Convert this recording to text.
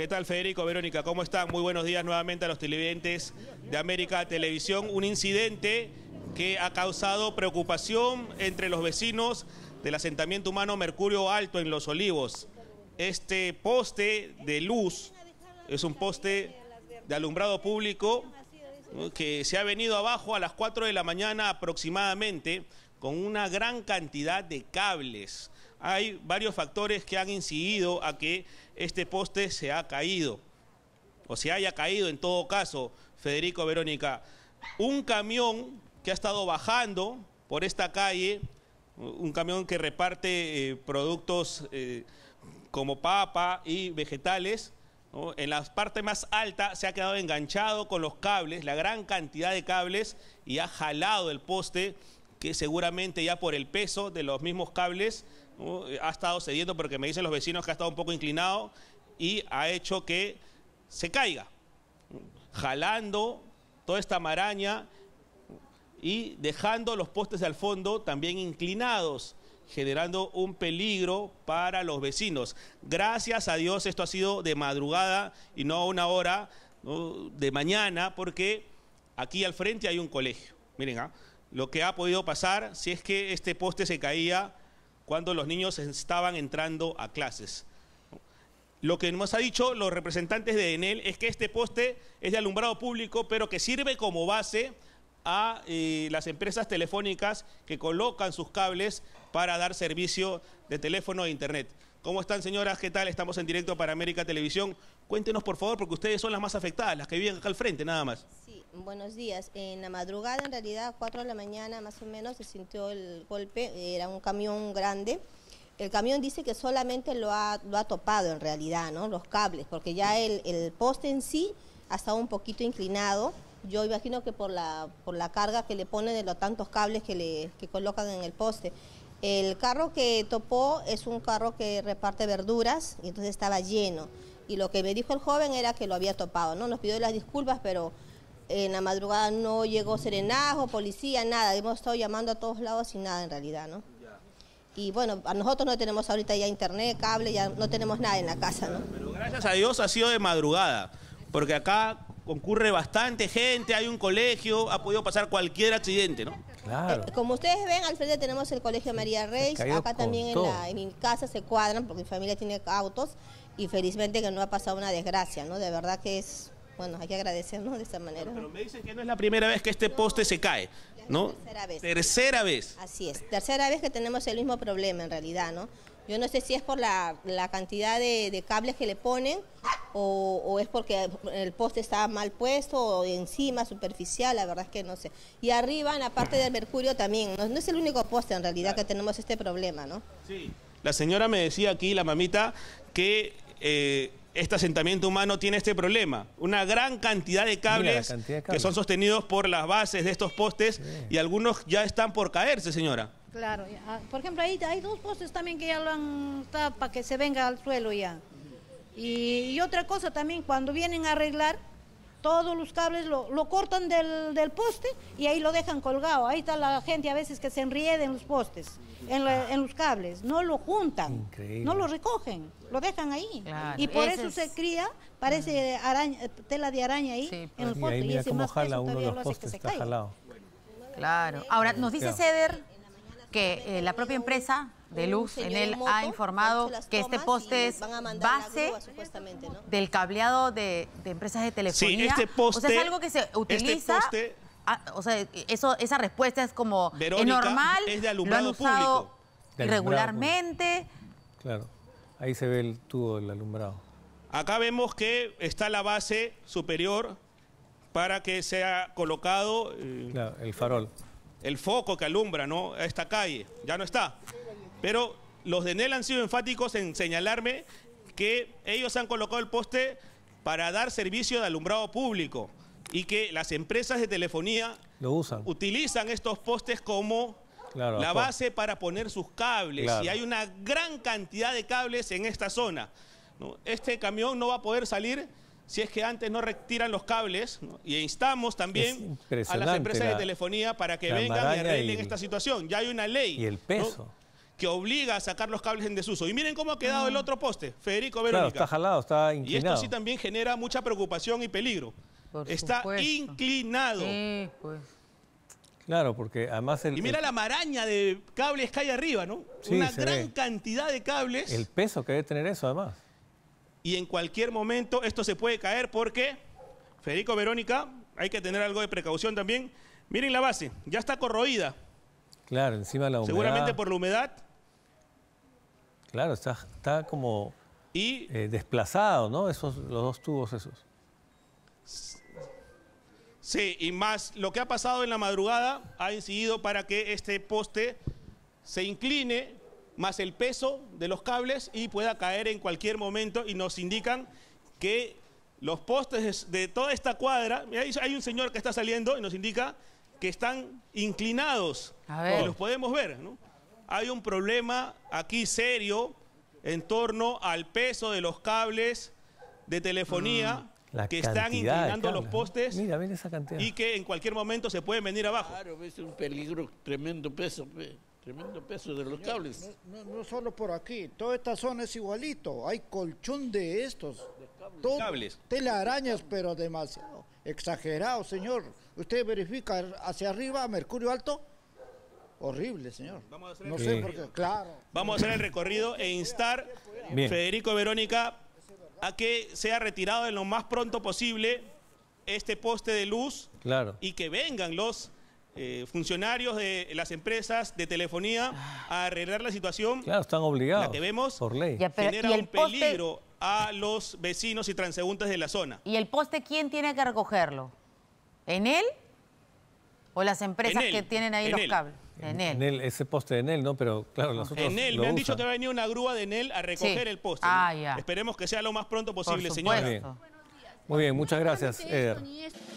¿Qué tal Federico, Verónica? ¿Cómo están? Muy buenos días nuevamente a los televidentes de América Televisión. Un incidente que ha causado preocupación entre los vecinos del asentamiento humano Mercurio Alto en Los Olivos. Este poste de luz es un poste de alumbrado público que se ha venido abajo a las 4 de la mañana aproximadamente con una gran cantidad de cables hay varios factores que han incidido a que este poste se ha caído, o se haya caído en todo caso, Federico Verónica. Un camión que ha estado bajando por esta calle, un camión que reparte eh, productos eh, como papa y vegetales, en la parte más alta se ha quedado enganchado con los cables, la gran cantidad de cables, y ha jalado el poste que seguramente ya por el peso de los mismos cables ha estado cediendo porque me dicen los vecinos que ha estado un poco inclinado y ha hecho que se caiga, jalando toda esta maraña y dejando los postes al fondo también inclinados, generando un peligro para los vecinos. Gracias a Dios esto ha sido de madrugada y no a una hora de mañana porque aquí al frente hay un colegio. Miren, ¿ah? lo que ha podido pasar si es que este poste se caía cuando los niños estaban entrando a clases. Lo que nos ha dicho los representantes de Enel es que este poste es de alumbrado público, pero que sirve como base a eh, las empresas telefónicas que colocan sus cables para dar servicio de teléfono e internet. ¿Cómo están, señoras? ¿Qué tal? Estamos en directo para América Televisión. Cuéntenos, por favor, porque ustedes son las más afectadas, las que viven acá al frente, nada más. Sí, buenos días. En la madrugada, en realidad, a 4 de la mañana más o menos, se sintió el golpe. Era un camión grande. El camión dice que solamente lo ha, lo ha topado, en realidad, ¿no? Los cables, porque ya el, poste en sí ha estado un poquito inclinado. Yo imagino que por la, por la carga que le ponen de los tantos cables que, le, que colocan en el poste. El carro que topó es un carro que reparte verduras y entonces estaba lleno. Y lo que me dijo el joven era que lo había topado, ¿no? Nos pidió las disculpas, pero en la madrugada no llegó serenajo, policía, nada. Hemos estado llamando a todos lados y nada en realidad, ¿no? Y bueno, a nosotros no tenemos ahorita ya internet, cable, ya no tenemos nada en la casa, ¿no? Pero gracias a Dios ha sido de madrugada, porque acá concurre bastante gente, hay un colegio, ha podido pasar cualquier accidente, ¿no? Eh, como ustedes ven, al frente tenemos el Colegio María Reyes. Acá también en, mi casa se cuadran porque mi familia tiene autos y felizmente que no ha pasado una desgracia, ¿no? De verdad que es, bueno, hay que agradecernos de esa manera. Pero, me dicen que no es la primera vez que este poste se cae, ¿no? Tercera vez. Tercera vez. Así es, tercera vez que tenemos el mismo problema en realidad, ¿no? Yo no sé si es por la, cantidad de cables que le ponen o, es porque el poste está mal puesto o encima, superficial, la verdad es que no sé. Y arriba, en la parte del mercurio también, no, es el único poste en realidad que tenemos este problema, ¿no? Sí. La señora me decía aquí, la mamita, que... Eh, este asentamiento humano tiene este problema. Una gran cantidad de cables, que son sostenidos por las bases de estos postes y algunos ya están por caerse, señora. Claro, por ejemplo, ahí hay dos postes también que ya lo han para que se venga al suelo ya. Y, otra cosa también, cuando vienen a arreglar, todos los cables lo, cortan del, del, poste y ahí lo dejan colgado. Ahí está la gente a veces que se enriede en los postes, en, los cables. No lo juntan, no lo recogen, lo dejan ahí. y por eso se cría, parece mm. eh, tela de araña ahí en pues. el poste. Y, ahí jala uno de los está jalado. Claro. Ahora, nos dice Ceder que eh, la propia empresa de luz en él ha informado que este poste es base del cableado de, empresas de telefonía. Este o sea, es algo que se este utiliza. o sea, esa respuesta es como normal, es de alumbrado público. regularmente. Claro, ahí se ve el tubo del alumbrado. Acá vemos que está la base superior para que sea colocado... Eh, el farol el foco que alumbra ¿no? esta calle, ya no está. Pero los de NEL han sido enfáticos en señalarme que ellos han colocado el poste para dar servicio de alumbrado público y que las empresas de telefonía Lo usan. utilizan estos postes como la base para poner sus cables y hay una gran cantidad de cables en esta zona. Este camión no va a poder salir si es que antes no retiran los cables, y instamos también a las empresas de telefonía para que vengan y arreglen esta situación. Ya hay una ley. Y el peso. que obliga a sacar los cables en desuso. Y miren cómo ha quedado el ah. otro poste, Federico Verónica. Claro, está jalado, está inclinado. Y esto sí también genera mucha preocupación y peligro. está inclinado. Pues. Claro, porque además... y mira la maraña de cables que hay arriba, ¿no? Una gran cantidad de cables. El peso que debe tener eso, además y en cualquier momento esto se puede caer porque, Federico Verónica, hay que tener algo de precaución también. Miren la base, ya está corroída. Claro, encima la humedad. Seguramente por la humedad. Claro, está, está como eh, desplazado, ¿no? Esos, los dos tubos esos. Sí, y más lo que ha pasado en la madrugada ha incidido para que este poste se incline más el peso de los cables y pueda caer en cualquier momento y nos indican que los postes de toda esta cuadra, hay un señor que está saliendo y nos indica que están inclinados, A ver. los podemos ver. ¿no? Hay un problema aquí serio en torno al peso de los cables de telefonía mm, que están inclinando los postes mira, mira esa y que en cualquier momento se pueden venir abajo. Claro, es un peligro tremendo peso. Tremendo peso de los cables. No, solo por aquí, toda esta zona es igualito. Hay colchón de estos. cables. Telarañas, pero demasiado. Exagerado, señor. Usted verifica hacia arriba, mercurio alto. Horrible, señor. Vamos a hacer no el... sé claro. Vamos a hacer el recorrido e instar a Federico Verónica a que sea retirado en lo más pronto posible este poste de luz claro. y que vengan los eh, funcionarios de las empresas de telefonía a arreglar la situación. Claro, están obligados. que vemos por ley. genera un peligro a los vecinos y transeúntes de la zona. ¿Y el poste quién tiene que recogerlo? ¿En él? ¿O las empresas que tienen ahí los cables? En él. ese poste de Enel, ¿no? Pero claro, las En él, me han dicho que va a venir una grúa de Enel a recoger el poste. Ah, ya. Esperemos que sea lo más pronto posible, señora. Muy bien, Muy bien muchas gracias,